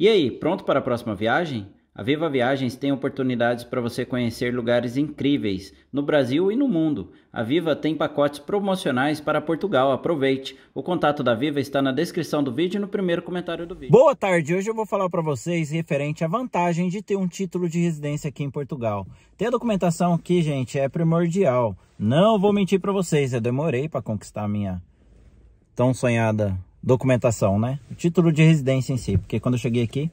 E aí, pronto para a próxima viagem? A Viva Viagens tem oportunidades para você conhecer lugares incríveis no Brasil e no mundo. A Viva tem pacotes promocionais para Portugal, aproveite. O contato da Viva está na descrição do vídeo e no primeiro comentário do vídeo. Boa tarde, hoje eu vou falar para vocês referente à vantagem de ter um título de residência aqui em Portugal. Ter a documentação aqui, gente, é primordial. Não vou mentir para vocês, eu demorei para conquistar a minha tão sonhada documentação, né? O título de residência em si, porque quando eu cheguei aqui,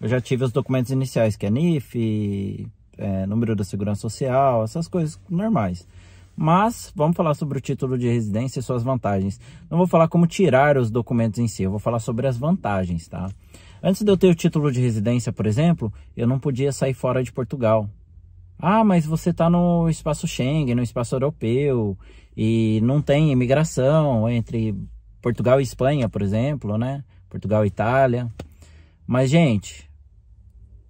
eu já tive os documentos iniciais, que é NIF, é, número da segurança social, essas coisas normais. Mas vamos falar sobre o título de residência e suas vantagens. Não vou falar como tirar os documentos em si, eu vou falar sobre as vantagens, tá? Antes de eu ter o título de residência, por exemplo, eu não podia sair fora de Portugal. Ah, mas você está no espaço Schengen, no espaço europeu, e não tem imigração entre Portugal e Espanha, por exemplo, né? Portugal e Itália. Mas, gente,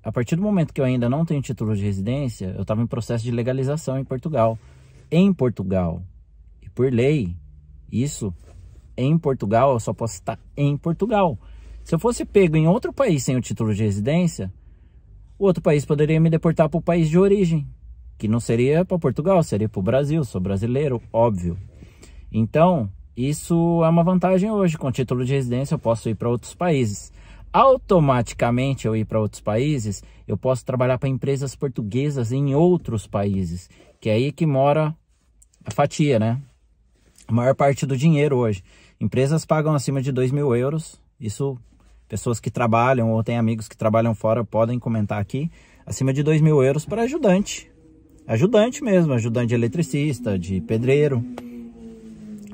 a partir do momento que eu ainda não tenho título de residência, eu estava em processo de legalização em Portugal. Em Portugal. E por lei, isso em Portugal, eu só posso estar em Portugal. Se eu fosse pego em outro país sem o título de residência, o outro país poderia me deportar para o país de origem, que não seria para Portugal, seria para o Brasil. Sou brasileiro, óbvio. Então, isso é uma vantagem hoje. Com título de residência, eu posso ir para outros países. Automaticamente, eu ir para outros países, eu posso trabalhar para empresas portuguesas em outros países, que é aí que mora a fatia, né? A maior parte do dinheiro hoje. Empresas pagam acima de 2 mil euros. Isso, pessoas que trabalham ou têm amigos que trabalham fora podem comentar aqui. Acima de 2 mil euros para ajudante. Ajudante mesmo, ajudante de eletricista, de pedreiro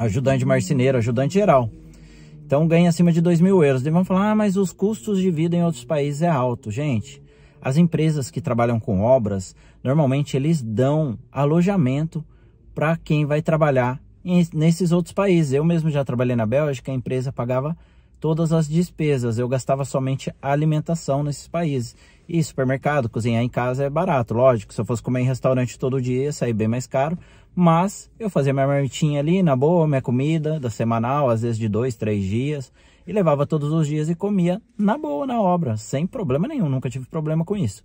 ajudante marceneiro, ajudante geral. Então ganha acima de 2 mil euros. E vão falar, ah, mas os custos de vida em outros países é alto. Gente, as empresas que trabalham com obras, normalmente eles dão alojamento para quem vai trabalhar nesses outros países. Eu mesmo já trabalhei na Bélgica, a empresa pagava todas as despesas. Eu gastava somente alimentação nesses países. E supermercado, cozinhar em casa é barato, lógico. Se eu fosse comer em restaurante todo dia, ia sair bem mais caro. Mas eu fazia minha marmitinha ali, na boa, minha comida, da semanal, às vezes de dois, três dias. E levava todos os dias e comia na boa, na obra, sem problema nenhum. Nunca tive problema com isso.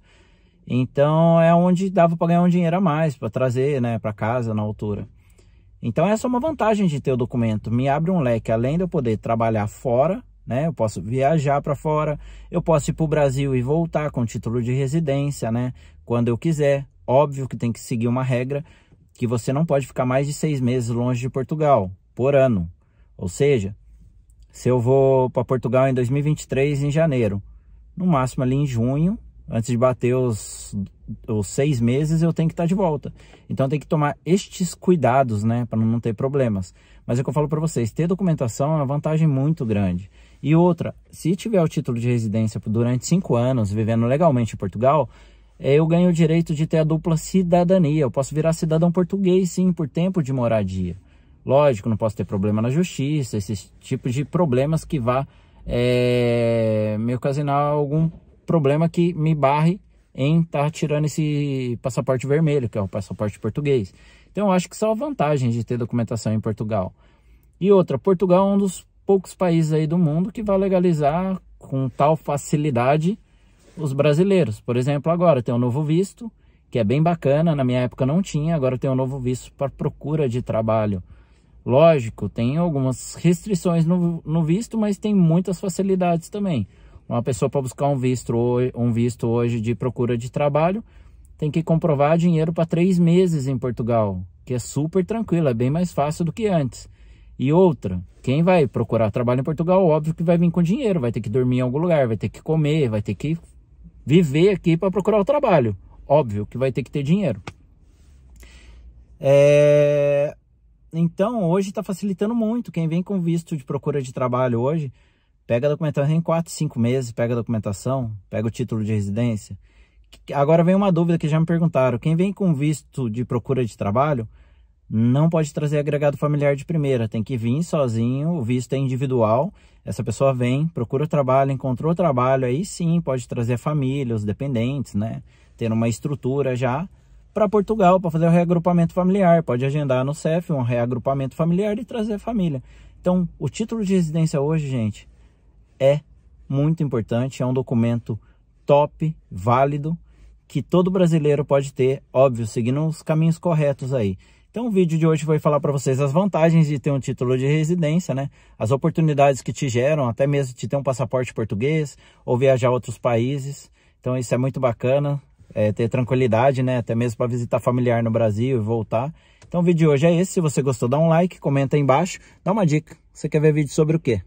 Então é onde dava para ganhar um dinheiro a mais, para trazer né, para casa na altura. Então essa é uma vantagem de ter o documento, me abre um leque, além de eu poder trabalhar fora, né? Eu posso viajar para fora, eu posso ir para o Brasil e voltar com título de residência, né? Quando eu quiser. Óbvio que tem que seguir uma regra que você não pode ficar mais de seis meses longe de Portugal por ano. Ou seja, se eu vou para Portugal em 2023 em janeiro, no máximo ali em junho, antes de bater os ou seis meses eu tenho que estar tá de volta. Então tem que tomar estes cuidados, né, para não ter problemas. Mas é o que eu falo para vocês, ter documentação é uma vantagem muito grande. E outra, se tiver o título de residência durante cinco anos, vivendo legalmente em Portugal, é, eu ganho o direito de ter a dupla cidadania. Eu posso virar cidadão português, sim, por tempo de moradia. Lógico, não posso ter problema na justiça, esses tipos de problemas que vá é, me ocasionar algum problema que me barre em estar tá tirando esse passaporte vermelho, que é o passaporte português. Então, eu acho que são vantagens de ter documentação em Portugal. E outra, Portugal é um dos poucos países aí do mundo que vai legalizar com tal facilidade os brasileiros. Por exemplo, agora tem um novo visto, que é bem bacana, na minha época não tinha, agora tem um novo visto para procura de trabalho. Lógico, tem algumas restrições no, no visto, mas tem muitas facilidades também. Uma pessoa para buscar um visto, um visto hoje de procura de trabalho tem que comprovar dinheiro para três meses em Portugal, que é super tranquilo, é bem mais fácil do que antes. E outra, quem vai procurar trabalho em Portugal, óbvio que vai vir com dinheiro, vai ter que dormir em algum lugar, vai ter que comer, vai ter que viver aqui para procurar o trabalho. Óbvio que vai ter que ter dinheiro. É... Então, hoje está facilitando muito. Quem vem com visto de procura de trabalho hoje Pega a documentação em 4, 5 meses, pega a documentação, pega o título de residência. Agora vem uma dúvida que já me perguntaram. Quem vem com visto de procura de trabalho não pode trazer agregado familiar de primeira, tem que vir sozinho, o visto é individual. Essa pessoa vem, procura trabalho, encontrou trabalho, aí sim pode trazer a família, os dependentes, né? Ter uma estrutura já para Portugal para fazer o reagrupamento familiar. Pode agendar no CEF um reagrupamento familiar e trazer a família. Então, o título de residência hoje, gente, é muito importante, é um documento top, válido, que todo brasileiro pode ter, óbvio, seguindo os caminhos corretos aí. Então o vídeo de hoje foi falar para vocês as vantagens de ter um título de residência, né? As oportunidades que te geram, até mesmo de ter um passaporte português ou viajar a outros países. Então isso é muito bacana, é, ter tranquilidade, né? Até mesmo para visitar familiar no Brasil e voltar. Então o vídeo de hoje é esse. Se você gostou, dá um like, comenta aí embaixo, dá uma dica. Você quer ver vídeo sobre o quê?